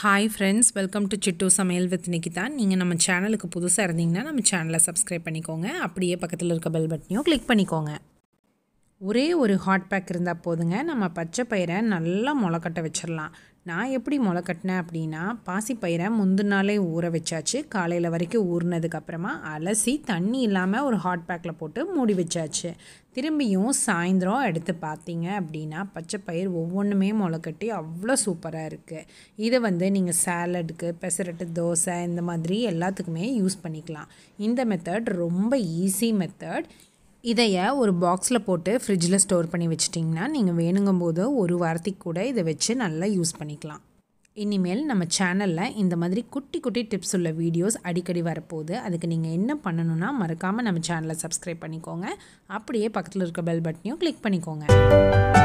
hi friends welcome to Chittu Samayal with Nikita நீங்கள் நம்ம சேனலுக்கு புதுசாக இருந்தீங்கன்னா நம்ம சேனலை சப்ஸ்கிரைப் பண்ணிக்கோங்க அப்படியே பக்கத்தில் இருக்க பெல் பட்டனையும் கிளிக் பண்ணிக்கோங்க ஒரே ஒரு ஹாட் பேக் இருந்தால் போதுங்க நம்ம பச்சை பயிரை நல்லா முளைக்கட்ட வச்சிடலாம் நான் எப்படி முளை கட்டினேன் அப்படின்னா பாசிப்பயிரை முந்தின நாளே ஊற வச்சாச்சு காலையில் வரைக்கும் ஊறினதுக்கப்புறமா அலசி தண்ணி இல்லாமல் ஒரு ஹாட் பேக்கில் போட்டு மூடி வச்சாச்சு திரும்பியும் சாயந்தரம் எடுத்து பார்த்தீங்க அப்படின்னா பச்சை பயிர் ஒவ்வொன்றுமே கட்டி அவ்வளோ சூப்பராக இருக்குது இதை வந்து நீங்கள் சேலடுக்கு பெசரட்டு தோசை இந்த மாதிரி எல்லாத்துக்குமே யூஸ் பண்ணிக்கலாம் இந்த மெத்தட் ரொம்ப ஈஸி மெத்தட் இதைய ஒரு பாக்ஸில் போட்டு ஃப்ரிட்ஜில் ஸ்டோர் பண்ணி வச்சிட்டிங்கன்னா நீங்கள் வேணுங்கும் போது ஒரு வாரத்துக்கு கூட இதை வச்சு நல்லா யூஸ் பண்ணிக்கலாம் இனிமேல் நம்ம சேனலில் இந்த மாதிரி குட்டி குட்டி டிப்ஸ் உள்ள வீடியோஸ் அடிக்கடி வரப்போகுது அதுக்கு நீங்கள் என்ன பண்ணணும்னா மறக்காமல் நம்ம சேனலை சப்ஸ்கிரைப் பண்ணிக்கோங்க அப்படியே பக்கத்தில் இருக்க பெல் பட்டனையும் கிளிக் பண்ணிக்கோங்க